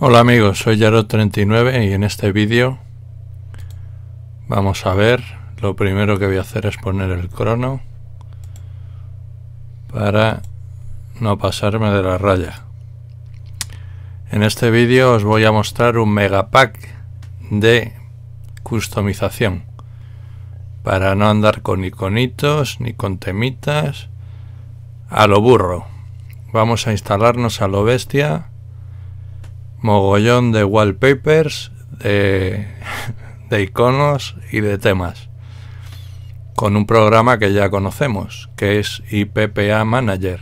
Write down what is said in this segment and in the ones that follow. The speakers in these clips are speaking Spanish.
Hola amigos, soy Yarot39 y en este vídeo vamos a ver, lo primero que voy a hacer es poner el crono para no pasarme de la raya. En este vídeo os voy a mostrar un megapack de customización para no andar con iconitos ni con temitas a lo burro. Vamos a instalarnos a lo bestia mogollón de wallpapers, de, iconos y de temas, con un programa que ya conocemos, que es IPPA Manager.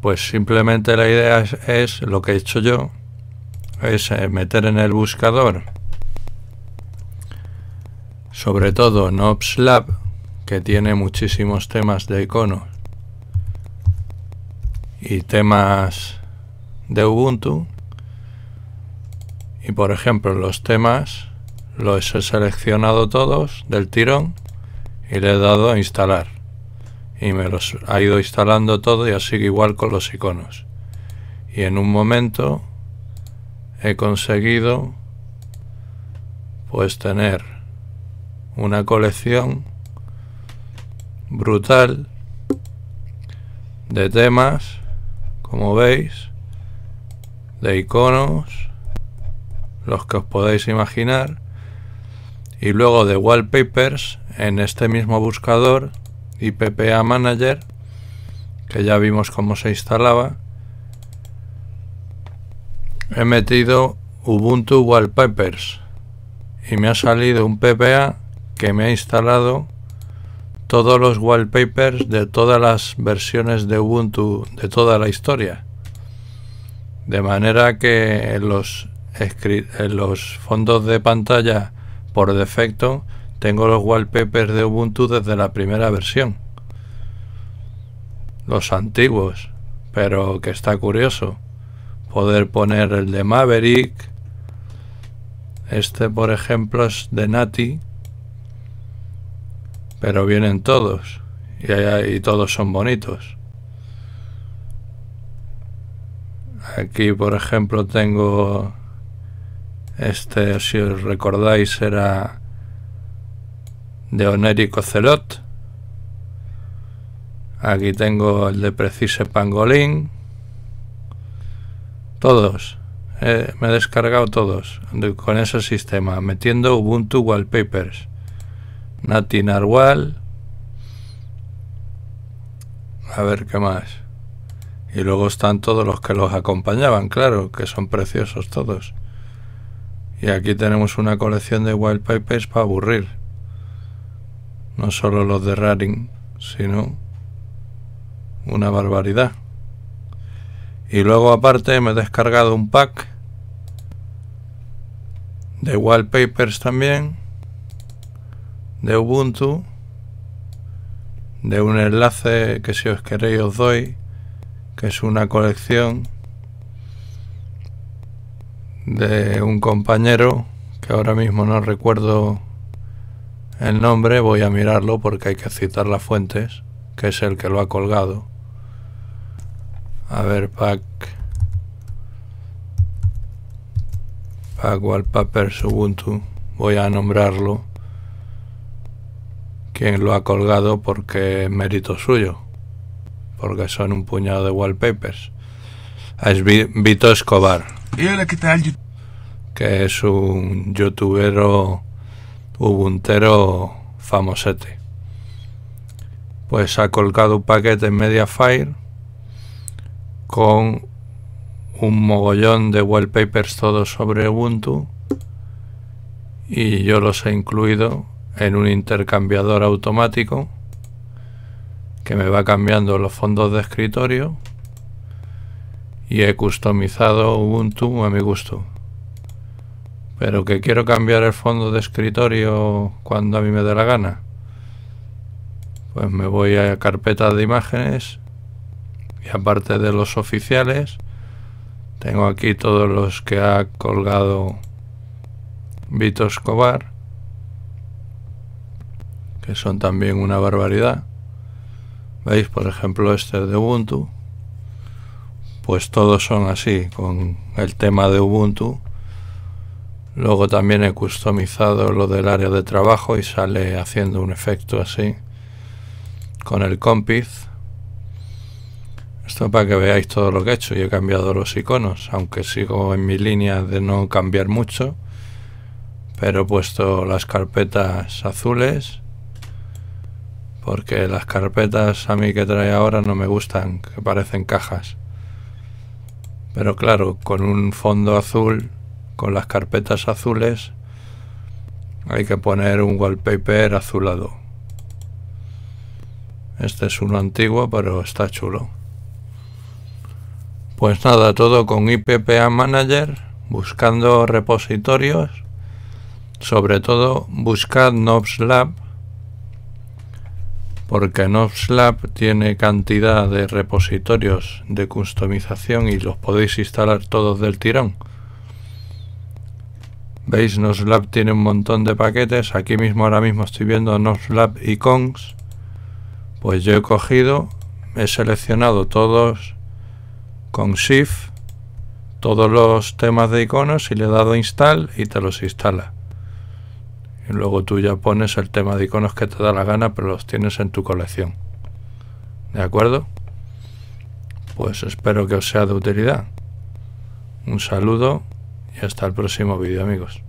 pues simplemente la idea es, lo que he hecho yo, es eh, meter en el buscador, sobre todo OpsLab que tiene muchísimos temas de iconos, y temas de Ubuntu. Y por ejemplo, los temas los he seleccionado todos del tirón y le he dado a instalar. Y me los ha ido instalando todo y así igual con los iconos. Y en un momento he conseguido pues tener una colección brutal de temas como veis, de iconos, los que os podéis imaginar, y luego de wallpapers en este mismo buscador y ppa Manager, que ya vimos cómo se instalaba, he metido Ubuntu Wallpapers y me ha salido un PPA que me ha instalado todos los wallpapers de todas las versiones de Ubuntu de toda la historia. De manera que en los, eh, los fondos de pantalla por defecto tengo los wallpapers de Ubuntu desde la primera versión. Los antiguos, pero que está curioso. Poder poner el de Maverick. Este, por ejemplo, es de Nati pero vienen todos y, todos son bonitos. Aquí, por ejemplo, tengo este, si os recordáis, era de Onérico Celot. Aquí tengo el de Precise pangolin Todos. Eh, me he descargado todos con ese sistema, metiendo Ubuntu Wallpapers. Nati Narwal. A ver qué más. Y luego están todos los que los acompañaban, claro, que son preciosos todos. Y aquí tenemos una colección de wallpapers para aburrir. No solo los de Raring, sino una barbaridad. Y luego aparte me he descargado un pack de wallpapers también de Ubuntu de un enlace que si os queréis os doy que es una colección de un compañero que ahora mismo no recuerdo el nombre, voy a mirarlo porque hay que citar las fuentes, que es el que lo ha colgado. A ver, pack. Pack Wallpaper Ubuntu. Voy a nombrarlo quien lo ha colgado porque es mérito suyo, porque son un puñado de wallpapers. Ah, es Vito Escobar. Que es un youtubero ubuntero famosete. Pues ha colgado un paquete en Mediafire con un mogollón de wallpapers todos sobre Ubuntu y yo los he incluido en un intercambiador automático que me va cambiando los fondos de escritorio y he customizado Ubuntu a mi gusto. Pero que quiero cambiar el fondo de escritorio cuando a mí me dé la gana. Pues me voy a carpeta de imágenes y aparte de los oficiales, tengo aquí todos los que ha colgado Vito Escobar que son también una barbaridad. ¿Veis? Por ejemplo, este de Ubuntu. Pues todos son así, con el tema de Ubuntu. Luego también he customizado lo del área de trabajo y sale haciendo un efecto así con el compiz. Esto para que veáis todo lo que he hecho. Y he cambiado los iconos, aunque sigo en mi línea de no cambiar mucho. Pero he puesto las carpetas azules porque las carpetas a mí que trae ahora no me gustan, que parecen cajas. Pero claro, con un fondo azul, con las carpetas azules, hay que poner un wallpaper azulado. Este es uno antiguo, pero está chulo. Pues nada, todo con IPPA Manager, buscando repositorios. Sobre todo, buscad Lab porque NoxLab tiene cantidad de repositorios de customización y los podéis instalar todos del tirón. Veis, NoSlab tiene un montón de paquetes. Aquí mismo, ahora mismo estoy viendo y Icons. Pues yo he cogido, he seleccionado todos con Shift, todos los temas de iconos y le he dado Install y te los instala y luego tú ya pones el tema de iconos que te da la gana, pero los tienes en tu colección. ¿De acuerdo? Pues espero que os sea de utilidad. Un saludo y hasta el próximo vídeo amigos.